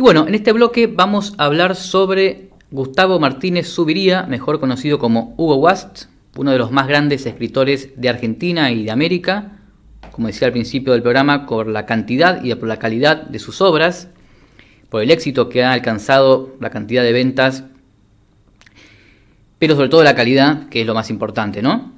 Y bueno, en este bloque vamos a hablar sobre Gustavo Martínez Subiría, mejor conocido como Hugo Wast, uno de los más grandes escritores de Argentina y de América, como decía al principio del programa, por la cantidad y por la calidad de sus obras, por el éxito que ha alcanzado, la cantidad de ventas, pero sobre todo la calidad, que es lo más importante, ¿no?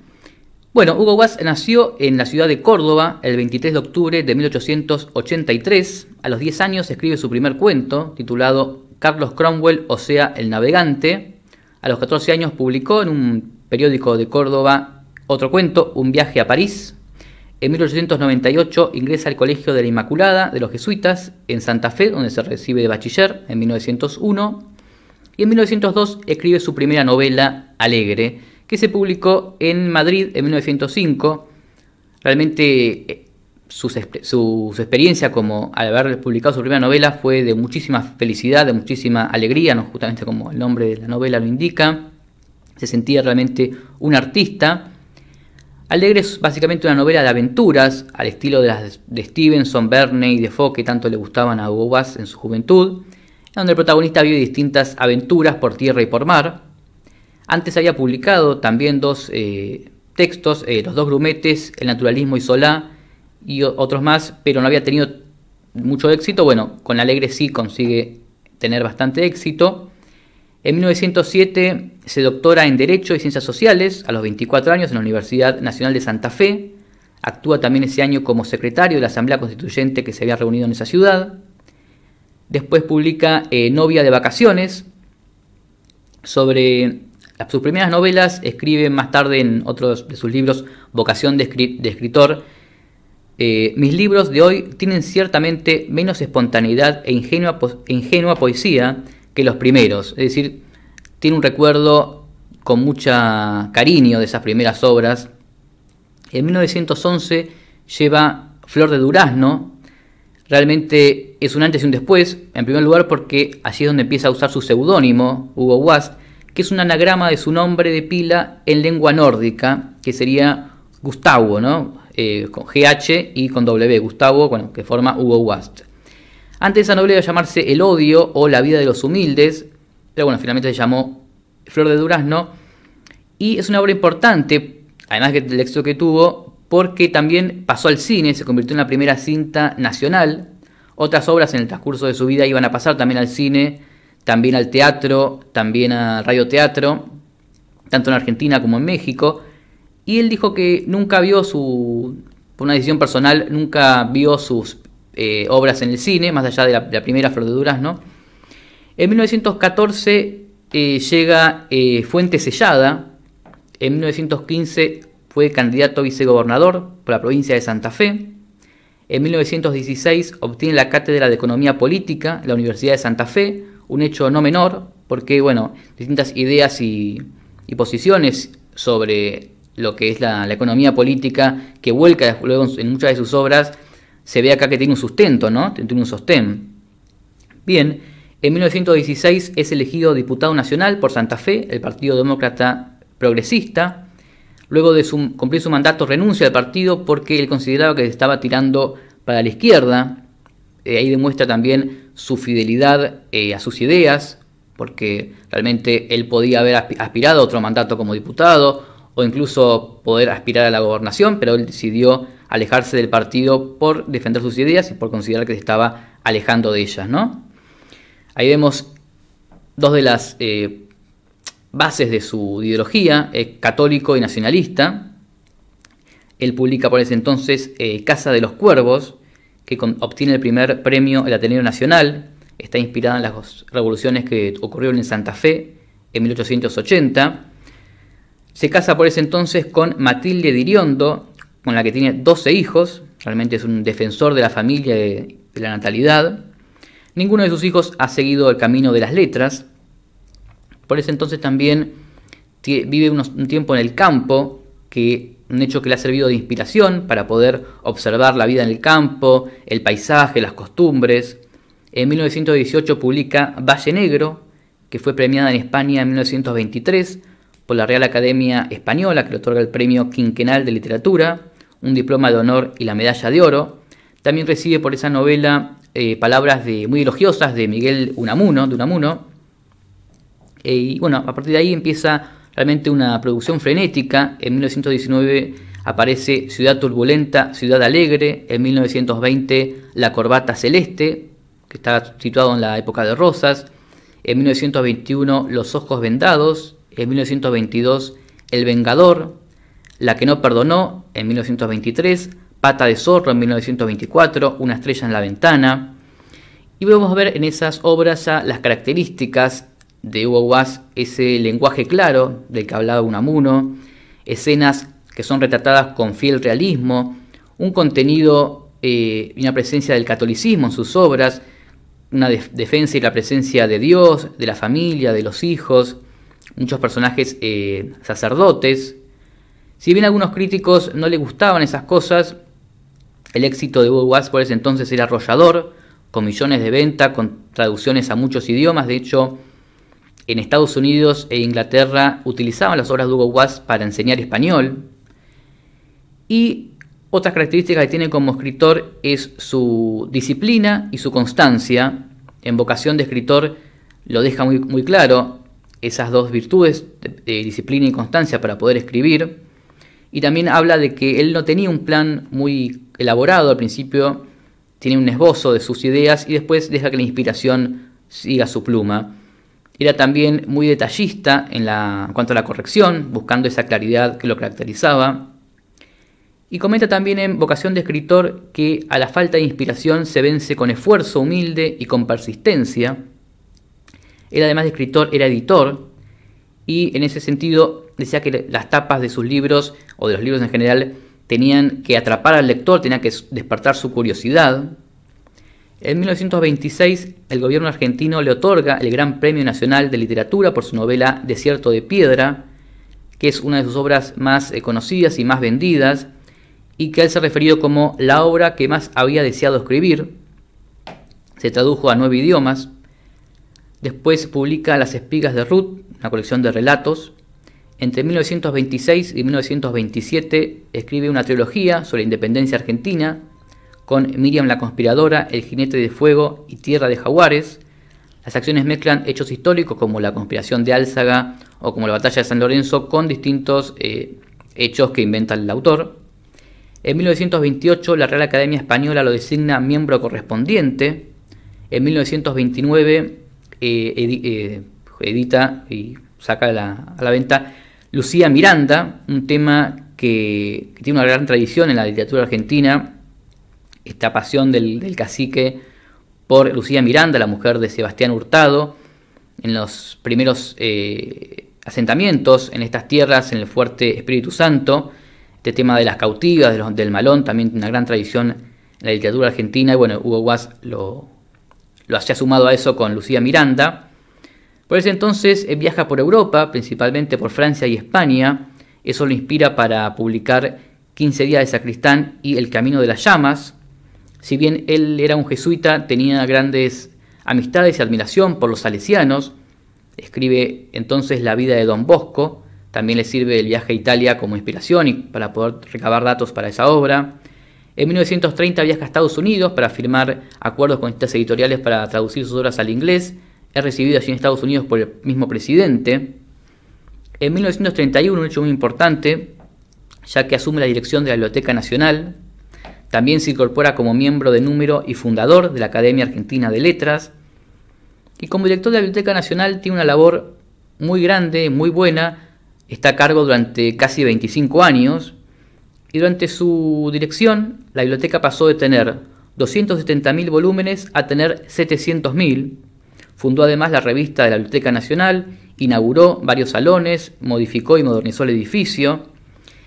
Bueno, Hugo Guas nació en la ciudad de Córdoba el 23 de octubre de 1883. A los 10 años escribe su primer cuento, titulado Carlos Cromwell, o sea, El Navegante. A los 14 años publicó en un periódico de Córdoba otro cuento, Un viaje a París. En 1898 ingresa al Colegio de la Inmaculada de los Jesuitas en Santa Fe, donde se recibe de bachiller en 1901. Y en 1902 escribe su primera novela, Alegre, que se publicó en Madrid en 1905. Realmente eh, su experiencia como al haber publicado su primera novela fue de muchísima felicidad, de muchísima alegría, ¿no? justamente como el nombre de la novela lo indica. Se sentía realmente un artista. Alegre es básicamente una novela de aventuras, al estilo de las de Stevenson, Verne y Defoe que tanto le gustaban a Hugo en su juventud, donde el protagonista vive distintas aventuras por tierra y por mar. Antes había publicado también dos eh, textos, eh, Los dos grumetes, El naturalismo y Solá, y otros más, pero no había tenido mucho éxito. Bueno, con Alegre sí consigue tener bastante éxito. En 1907 se doctora en Derecho y Ciencias Sociales a los 24 años en la Universidad Nacional de Santa Fe. Actúa también ese año como secretario de la Asamblea Constituyente que se había reunido en esa ciudad. Después publica eh, Novia de Vacaciones sobre sus primeras novelas escribe más tarde en otros de sus libros, Vocación de, escritor. Eh, mis libros de hoy tienen ciertamente menos espontaneidad e ingenua, poesía que los primeros. Es decir, tiene un recuerdo con mucho cariño de esas primeras obras. En 1911 lleva Flor de Durazno. Realmente es un antes y un después. En primer lugar porque allí es donde empieza a usar su seudónimo, Hugo Wast, que es un anagrama de su nombre de pila en lengua nórdica, que sería Gustavo, ¿no? Eh, con GH y con W, Gustavo, bueno, que forma Hugo Wast. Antes esa novela iba a llamarse El odio o La vida de los humildes, pero bueno, finalmente se llamó Flor de Durazno. Y es una obra importante, además del éxito que tuvo, porque también pasó al cine, se convirtió en la primera cinta nacional. Otras obras en el transcurso de su vida iban a pasar también al cine, también al teatro, también al teatro, tanto en Argentina como en México. Y él dijo que nunca vio su, por una decisión personal, nunca vio sus eh, obras en el cine, más allá de la, primera Flor de En 1914 eh, llega eh, Fuente Sellada. En 1915 fue candidato a vicegobernador por la provincia de Santa Fe. En 1916 obtiene la cátedra de Economía Política en la Universidad de Santa Fe un hecho no menor, porque, bueno, distintas ideas y, posiciones sobre lo que es la, economía política que vuelca luego en muchas de sus obras, se ve acá que tiene un sustento, ¿no? Tiene un sostén. Bien, en 1916 es elegido diputado nacional por Santa Fe, el Partido Demócrata Progresista. Luego de cumplir su mandato renuncia al partido porque él consideraba que estaba tirando para la izquierda. Eh, ahí demuestra también su fidelidad eh, a sus ideas, porque realmente él podía haber aspirado a otro mandato como diputado o incluso poder aspirar a la gobernación, pero él decidió alejarse del partido por defender sus ideas y por considerar que se estaba alejando de ellas. ¿no? Ahí vemos dos de las eh, bases de su ideología, católico y nacionalista. Él publica por ese entonces Casa de los Cuervos, que obtiene el primer premio el Ateneo Nacional. Está inspirada en las revoluciones que ocurrieron en Santa Fe en 1880. Se casa por ese entonces con Matilde Diriondo, con la que tiene 12 hijos. Realmente es un defensor de la familia y de la natalidad. Ninguno de sus hijos ha seguido el camino de las letras. Por ese entonces también vive un tiempo en el campo, que un hecho que le ha servido de inspiración para poder observar la vida en el campo, el paisaje, las costumbres. En 1918 publica Valle Negro, que fue premiada en España en 1923 por la Real Academia Española, que le otorga el Premio Quinquenal de Literatura, un diploma de honor y la Medalla de Oro. También recibe por esa novela eh, palabras de, muy elogiosas de Miguel Unamuno, de Unamuno. Eh, y bueno, a partir de ahí empieza realmente una producción frenética. En 1919 aparece Ciudad Turbulenta, Ciudad Alegre, en 1920 La Corbata Celeste, que está situado en la época de Rosas, en 1921 Los Ojos Vendados, en 1922 El Vengador, La que no perdonó, en 1923, Pata de Zorro en 1924, Una estrella en la ventana. Y vamos a ver en esas obras ya las características de Hugo Guas ese lenguaje claro del que hablaba Unamuno, escenas que son retratadas con fiel realismo, un contenido eh, y una presencia del catolicismo en sus obras, una defensa y la presencia de Dios, de la familia, de los hijos, muchos personajes eh, sacerdotes. Si bien a algunos críticos no le gustaban esas cosas, el éxito de Hugo Guas por ese entonces era arrollador, con millones de ventas, con traducciones a muchos idiomas, de hecho, en Estados Unidos e Inglaterra utilizaban las obras de Hugo Watts para enseñar español. Y otra característica que tiene como escritor es su disciplina y su constancia. En vocación de escritor lo deja muy, muy claro, esas dos virtudes, de eh, disciplina y constancia para poder escribir. Y también habla de que él no tenía un plan muy elaborado al principio, tiene un esbozo de sus ideas y después deja que la inspiración siga su pluma. Era también muy detallista en, la, cuanto a la corrección, buscando esa claridad que lo caracterizaba. Y comenta también en Vocación de Escritor que a la falta de inspiración se vence con esfuerzo humilde y con persistencia. Él además de escritor era editor y en ese sentido decía que las tapas de sus libros o de los libros en general tenían que atrapar al lector, tenían que despertar su curiosidad. En 1926, el gobierno argentino le otorga el Gran Premio Nacional de Literatura por su novela Desierto de Piedra, que es una de sus obras más eh, conocidas y más vendidas, y que él se ha referido como la obra que más había deseado escribir. Se tradujo a nueve idiomas. Después publica Las espigas de Ruth, una colección de relatos. Entre 1926 y 1927 escribe una trilogía sobre la independencia argentina, con Miriam la Conspiradora, El Jinete de Fuego y Tierra de Jaguares. Las acciones mezclan hechos históricos como la conspiración de Álzaga o como la batalla de San Lorenzo con distintos eh, hechos que inventa el autor. En 1928 la Real Academia Española lo designa miembro correspondiente. En 1929 eh, eh, edita y saca a la venta Lucía Miranda, un tema que tiene una gran tradición en la literatura argentina esta pasión del, cacique por Lucía Miranda, la mujer de Sebastián Hurtado, en los primeros eh, asentamientos en estas tierras, en el fuerte Espíritu Santo, este tema de las cautivas, del malón, también una gran tradición en la literatura argentina, y bueno, Hugo Guas lo, lo hacía sumado a eso con Lucía Miranda. Por ese entonces eh, viaja por Europa, principalmente por Francia y España, eso lo inspira para publicar 15 días de Sacristán y El Camino de las Llamas, si bien él era un jesuita, tenía grandes amistades y admiración por los salesianos. Escribe entonces la vida de Don Bosco. También le sirve el viaje a Italia como inspiración y para poder recabar datos para esa obra. En 1930 viaja a Estados Unidos para firmar acuerdos con estas editoriales para traducir sus obras al inglés. Es recibido allí en Estados Unidos por el mismo presidente. En 1931, un hecho muy importante, ya que asume la dirección de la Biblioteca Nacional, también se incorpora como miembro de número y fundador de la Academia Argentina de Letras. Y como director de la Biblioteca Nacional tiene una labor muy grande, muy buena. Está a cargo durante casi 25 años. Y durante su dirección, la biblioteca pasó de tener 270.000 volúmenes a tener 700.000. Fundó además la revista de la Biblioteca Nacional, inauguró varios salones, modificó y modernizó el edificio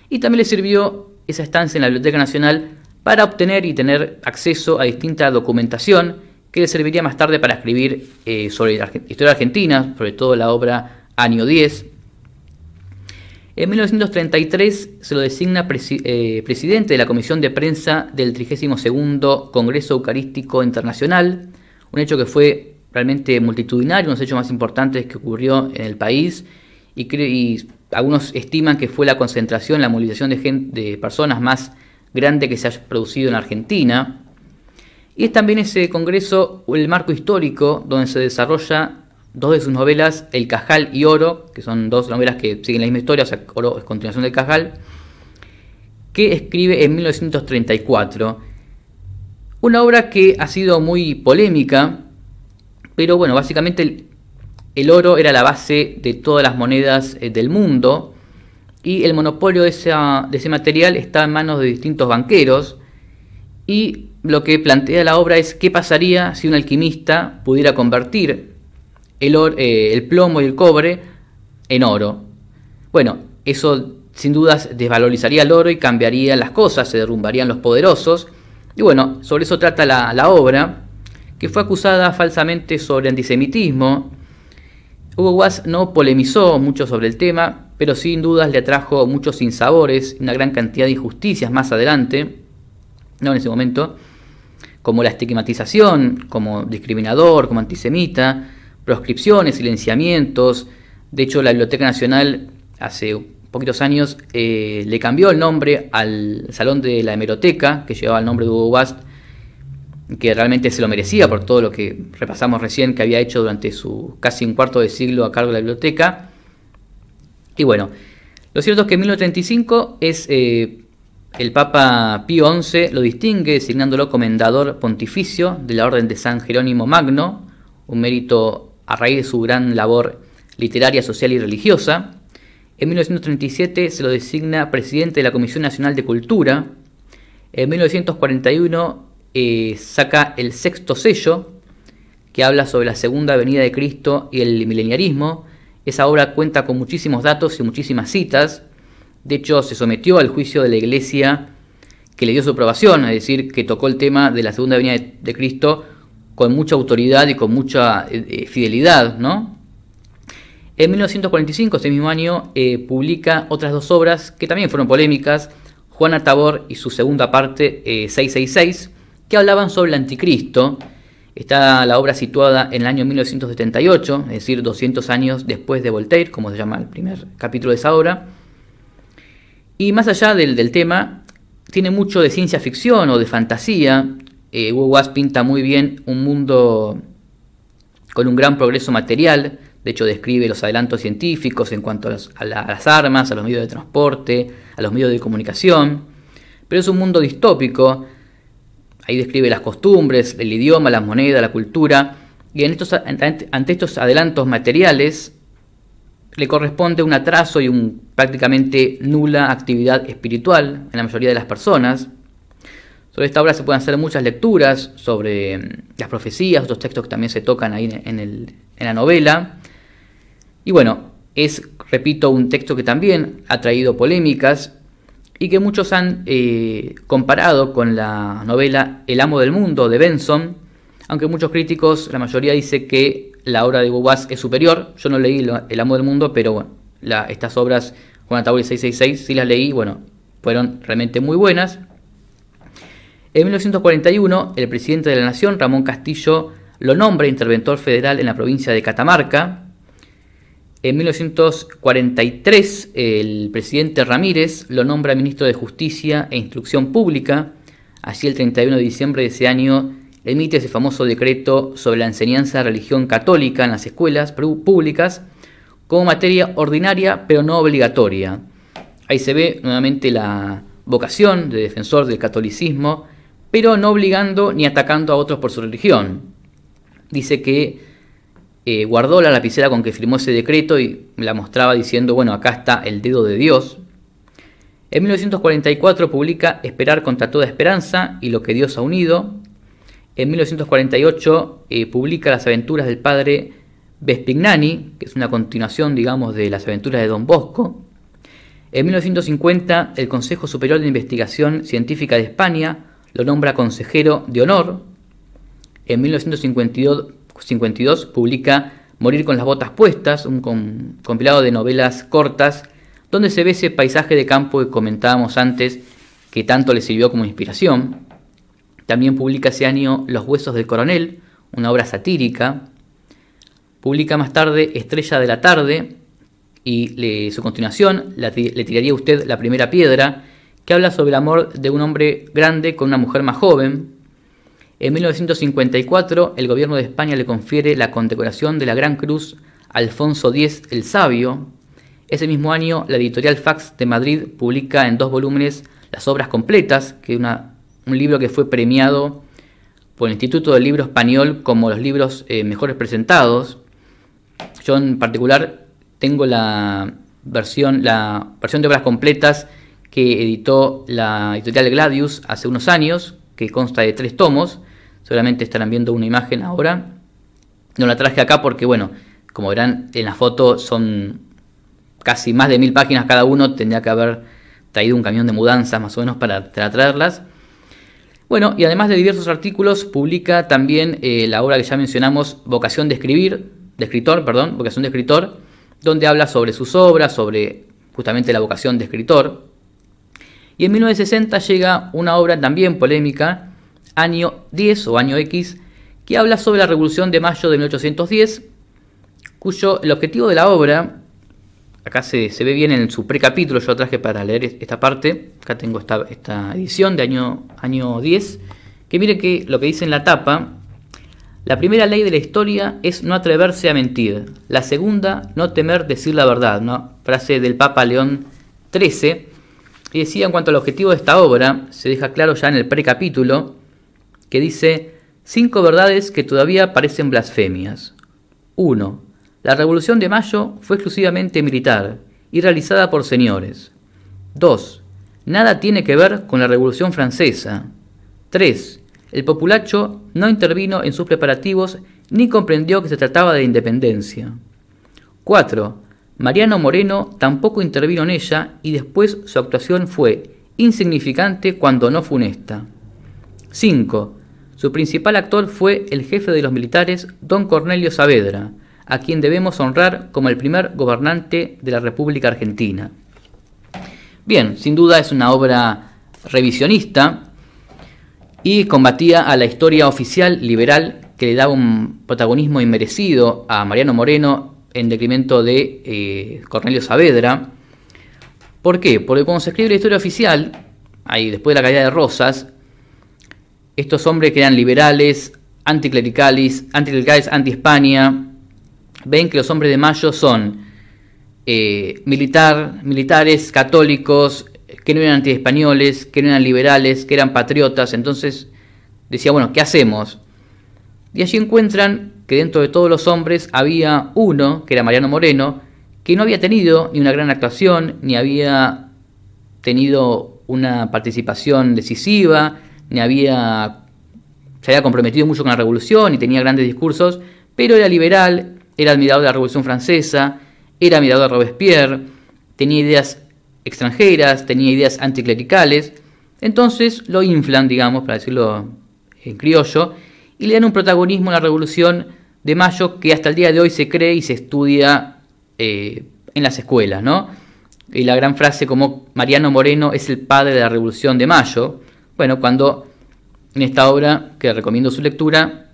y también le sirvió esa estancia en la Biblioteca Nacional para obtener y tener acceso a distinta documentación que le serviría más tarde para escribir eh, sobre la historia argentina, sobre todo la obra Año 10. En 1933 se lo designa eh, presidente de la Comisión de Prensa del 32 Congreso Eucarístico Internacional, un hecho que fue realmente multitudinario, uno de los hechos más importantes que ocurrió en el país y, algunos estiman que fue la concentración, la movilización de, de personas más grande que se haya producido en Argentina. Y es también ese congreso el marco histórico donde se desarrolla dos de sus novelas, El Cajal y Oro, que son dos novelas que siguen la misma historia, o sea, Oro es continuación del Cajal, que escribe en 1934. Una obra que ha sido muy polémica, pero bueno, básicamente el oro era la base de todas las monedas eh, del mundo y el monopolio de, de ese material está en manos de distintos banqueros y lo que plantea la obra es qué pasaría si un alquimista pudiera convertir el, eh, el plomo y el cobre en oro. Bueno, eso sin dudas desvalorizaría el oro y cambiaría las cosas, se derrumbarían los poderosos. Y bueno, sobre eso trata la, obra, que fue acusada falsamente sobre antisemitismo. Hugo Guas no polemizó mucho sobre el tema, pero sin dudas le atrajo muchos sinsabores, una gran cantidad de injusticias más adelante, no en ese momento, como la estigmatización, como discriminador, como antisemita, proscripciones, silenciamientos. De hecho, la Biblioteca Nacional hace poquitos años eh, le cambió el nombre al Salón de la Hemeroteca, que llevaba el nombre de Hugo Bast, que realmente se lo merecía por todo lo que repasamos recién que había hecho durante su casi un cuarto de siglo a cargo de la biblioteca. Y bueno, lo cierto es que en 1935 es... Eh, el Papa Pío XI lo distingue designándolo comendador pontificio de la Orden de San Jerónimo Magno, un mérito a raíz de su gran labor literaria, social y religiosa. En 1937 se lo designa presidente de la Comisión Nacional de Cultura. En 1941 eh, saca el sexto sello que habla sobre la segunda venida de Cristo y el mileniarismo. Esa obra cuenta con muchísimos datos y muchísimas citas. De hecho, se sometió al juicio de la iglesia que le dio su aprobación, es decir, que tocó el tema de la segunda venida de, Cristo con mucha autoridad y con mucha eh, eh, fidelidad, ¿no? En 1945, ese mismo año, eh, publica otras dos obras que también fueron polémicas, Juana Tabor y su segunda parte, 666, que hablaban sobre el anticristo Está la obra situada en el año 1978, es decir, 200 años después de Voltaire, como se llama el primer capítulo de esa obra. Y más allá del, tema, tiene mucho de ciencia ficción o de fantasía. Eh, Hugo pinta muy bien un mundo con un gran progreso material. De hecho, describe los adelantos científicos en cuanto a las armas, a los medios de transporte, a los medios de comunicación. Pero es un mundo distópico Ahí describe las costumbres, el idioma, las monedas, la cultura. Y ante estos adelantos materiales le corresponde un atraso y un prácticamente nula actividad espiritual en la mayoría de las personas. Sobre esta obra se pueden hacer muchas lecturas sobre mm, las profecías, otros textos que también se tocan ahí en la novela. Y bueno, es, repito, un texto que también ha traído polémicas y que muchos han eh, comparado con la novela El amo del mundo de Benson, aunque muchos críticos, la mayoría dice que la obra de Boas es superior. Yo no leí El amo del mundo, pero bueno, estas obras, Juan Ataúl 666, sí las leí, bueno, fueron realmente muy buenas. En 1941, el presidente de la Nación, Ramón Castillo, lo nombra interventor federal en la provincia de Catamarca, en 1943 el presidente Ramírez lo nombra ministro de Justicia e Instrucción Pública. Así el 31 de diciembre de ese año emite ese famoso decreto sobre la enseñanza de religión católica en las escuelas públicas como materia ordinaria pero no obligatoria. Ahí se ve nuevamente la vocación de defensor del catolicismo, pero no obligando ni atacando a otros por su religión. Dice que eh, guardó la lapicera con que firmó ese decreto y la mostraba diciendo, bueno, acá está el dedo de Dios. En 1944 publica Esperar contra toda esperanza y lo que Dios ha unido. En 1948 eh, publica Las aventuras del padre Vespignani, que es una continuación, digamos, de Las aventuras de Don Bosco. En 1950, el Consejo Superior de Investigación Científica de España lo nombra consejero de honor. En 1952, 52 publica Morir con las botas puestas, un compilado de novelas cortas, donde se ve ese paisaje de campo que comentábamos antes, que tanto le sirvió como inspiración. También publica ese año Los huesos del coronel, una obra satírica. Publica más tarde Estrella de la tarde y su continuación, Le tiraría usted la primera piedra, que habla sobre el amor de un hombre grande con una mujer más joven. En 1954, el gobierno de España le confiere la condecoración de la Gran Cruz a Alfonso X el Sabio. Ese mismo año, la editorial Fax de Madrid publica en dos volúmenes las obras completas, que es un libro que fue premiado por el Instituto del Libro Español como los libros eh, mejores presentados. Yo en particular tengo la versión, la versión de obras completas que editó la editorial Gladius hace unos años, que consta de tres tomos, Solamente estarán viendo una imagen ahora. No la traje acá porque, bueno, como verán en la foto son casi más de mil páginas cada uno. Tendría que haber traído un camión de mudanzas más o menos para, traerlas. Bueno, y además de diversos artículos, publica también eh, la obra que ya mencionamos, Vocación de escribir, de escritor, perdón, Vocación de escritor, donde habla sobre sus obras, sobre justamente la vocación de escritor. Y en 1960 llega una obra también polémica año 10 o año X, que habla sobre la Revolución de Mayo de 1810, cuyo el objetivo de la obra, acá se, ve bien en su precapítulo, yo traje para leer esta parte, acá tengo esta, esta edición de año, año 10, que mire que lo que dice en la tapa, la primera ley de la historia es no atreverse a mentir, la segunda no temer decir la verdad, no frase del Papa León XIII, y decía en cuanto al objetivo de esta obra, se deja claro ya en el precapítulo, que dice cinco verdades que todavía parecen blasfemias. 1. La Revolución de Mayo fue exclusivamente militar y realizada por señores. 2. Nada tiene que ver con la Revolución Francesa. 3. El populacho no intervino en sus preparativos ni comprendió que se trataba de independencia. 4. Mariano Moreno tampoco intervino en ella y después su actuación fue insignificante cuando no funesta. 5. Su principal actor fue el jefe de los militares, don Cornelio Saavedra, a quien debemos honrar como el primer gobernante de la República Argentina. Bien, sin duda es una obra revisionista y combatía a la historia oficial liberal que le daba un protagonismo inmerecido a Mariano Moreno en detrimento de eh, Cornelio Saavedra. ¿Por qué? Porque cuando se escribe la historia oficial, ahí después de la caída de Rosas, estos hombres que eran liberales, anticlericales, anticlericales anti-España, ven que los hombres de Mayo son eh, militar, militares católicos, que no eran anti-españoles, que no eran liberales, que eran patriotas. Entonces decía, bueno, ¿qué hacemos? Y allí encuentran que dentro de todos los hombres había uno, que era Mariano Moreno, que no había tenido ni una gran actuación, ni había tenido una participación decisiva, había, se había comprometido mucho con la revolución y tenía grandes discursos, pero era liberal, era admirador de la revolución francesa, era admirador de Robespierre, tenía ideas extranjeras, tenía ideas anticlericales, entonces lo inflan, digamos, para decirlo en criollo, y le dan un protagonismo a la revolución de mayo que hasta el día de hoy se cree y se estudia eh, en las escuelas, Y la gran frase como Mariano Moreno es el padre de la revolución de mayo, bueno, cuando en esta obra, que recomiendo su lectura,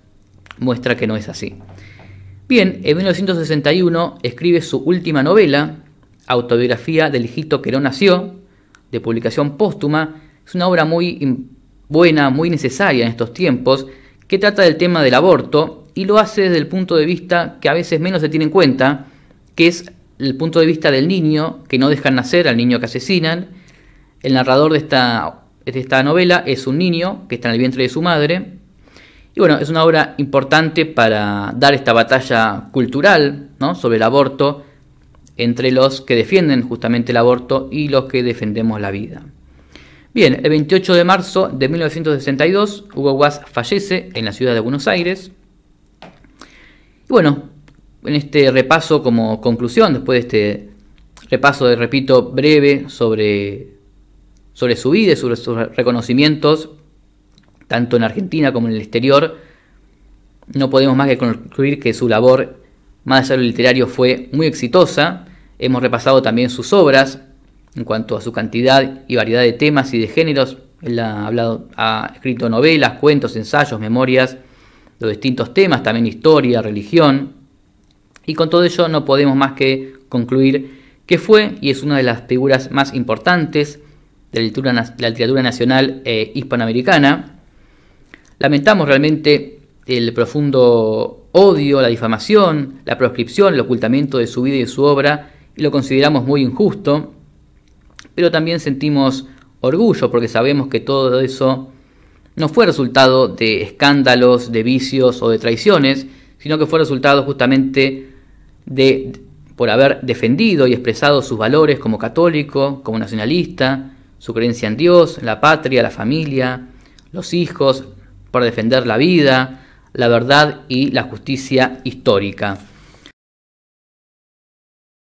muestra que no es así. Bien, en 1961 escribe su última novela, Autobiografía del hijito que no nació, de publicación póstuma. Es una obra muy buena, muy necesaria en estos tiempos, que trata del tema del aborto y lo hace desde el punto de vista que a veces menos se tiene en cuenta, que es el punto de vista del niño que no dejan nacer, al niño que asesinan. El narrador de esta esta novela es un niño que está en el vientre de su madre. Y bueno, es una obra importante para dar esta batalla cultural ¿no? sobre el aborto entre los que defienden justamente el aborto y los que defendemos la vida. Bien, el 28 de marzo de 1962, Hugo Guas fallece en la ciudad de Buenos Aires. Y bueno, en este repaso como conclusión, después de este repaso, de, repito, breve sobre sobre su vida y sobre sus reconocimientos, tanto en Argentina como en el exterior, no podemos más que concluir que su labor, más allá de lo literario, fue muy exitosa. Hemos repasado también sus obras en cuanto a su cantidad y variedad de temas y de géneros. Él ha, hablado, ha escrito novelas, cuentos, ensayos, memorias, los distintos temas, también historia, religión. Y con todo ello no podemos más que concluir que fue y es una de las figuras más importantes de la literatura, nacional eh, hispanoamericana. Lamentamos realmente el profundo odio, la difamación, la proscripción, el ocultamiento de su vida y de su obra, y lo consideramos muy injusto, pero también sentimos orgullo porque sabemos que todo eso no fue resultado de escándalos, de vicios o de traiciones, sino que fue resultado justamente de por haber defendido y expresado sus valores como católico, como nacionalista, su creencia en Dios, la patria, la familia, los hijos, para defender la vida, la verdad y la justicia histórica.